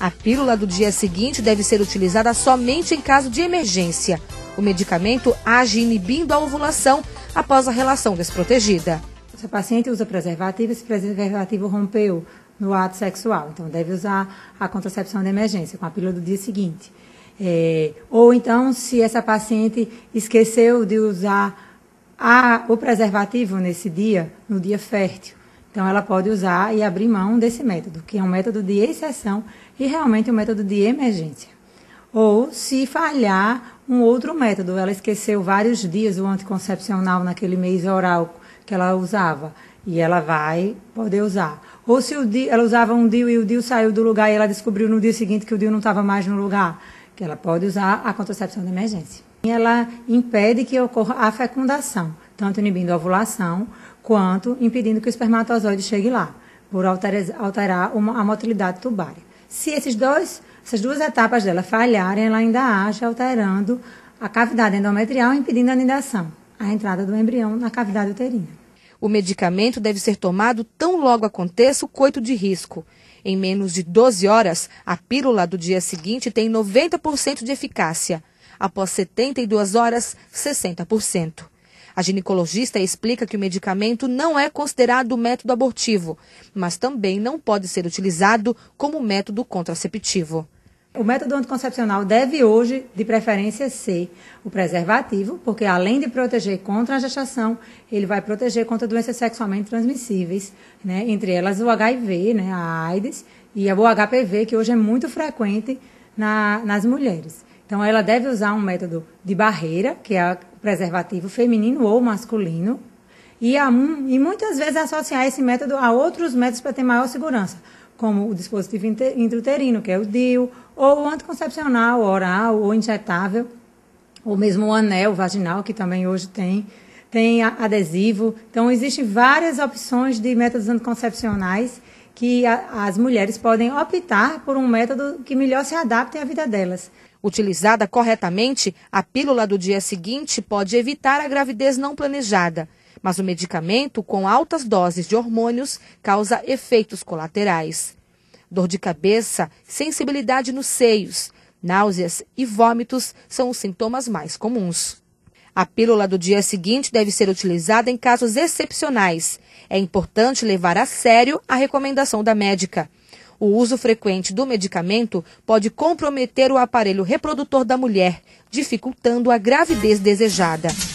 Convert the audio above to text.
A pílula do dia seguinte deve ser utilizada somente em caso de emergência. O medicamento age inibindo a ovulação após a relação desprotegida. Se a paciente usa preservativo, esse preservativo rompeu no ato sexual, então deve usar a contracepção de emergência com a pílula do dia seguinte. É, ou então, se essa paciente esqueceu de usar a, o preservativo nesse dia, no dia fértil. Então, ela pode usar e abrir mão desse método, que é um método de exceção e realmente um método de emergência. Ou, se falhar, um outro método. Ela esqueceu vários dias o anticoncepcional naquele mês oral que ela usava e ela vai poder usar. Ou se o dia, ela usava um DIU e o DIU saiu do lugar e ela descobriu no dia seguinte que o DIU não estava mais no lugar que ela pode usar a contracepção de emergência. Ela impede que ocorra a fecundação, tanto inibindo a ovulação quanto impedindo que o espermatozoide chegue lá, por alterar uma, a motilidade tubária. Se esses dois, essas duas etapas dela falharem, ela ainda age alterando a cavidade endometrial, impedindo a anidação, a entrada do embrião na cavidade uterina. O medicamento deve ser tomado tão logo aconteça o coito de risco. Em menos de 12 horas, a pílula do dia seguinte tem 90% de eficácia. Após 72 horas, 60%. A ginecologista explica que o medicamento não é considerado método abortivo, mas também não pode ser utilizado como método contraceptivo. O método anticoncepcional deve hoje, de preferência, ser o preservativo, porque além de proteger contra a gestação, ele vai proteger contra doenças sexualmente transmissíveis, né? entre elas o HIV, né? a AIDS e o HPV, que hoje é muito frequente na, nas mulheres. Então, ela deve usar um método de barreira, que é o preservativo feminino ou masculino, e, a, e muitas vezes associar esse método a outros métodos para ter maior segurança como o dispositivo intrauterino, que é o DIU, ou o anticoncepcional oral ou injetável, ou mesmo o anel vaginal, que também hoje tem, tem adesivo. Então, existem várias opções de métodos anticoncepcionais que a, as mulheres podem optar por um método que melhor se adapte à vida delas. Utilizada corretamente, a pílula do dia seguinte pode evitar a gravidez não planejada mas o medicamento, com altas doses de hormônios, causa efeitos colaterais. Dor de cabeça, sensibilidade nos seios, náuseas e vômitos são os sintomas mais comuns. A pílula do dia seguinte deve ser utilizada em casos excepcionais. É importante levar a sério a recomendação da médica. O uso frequente do medicamento pode comprometer o aparelho reprodutor da mulher, dificultando a gravidez desejada.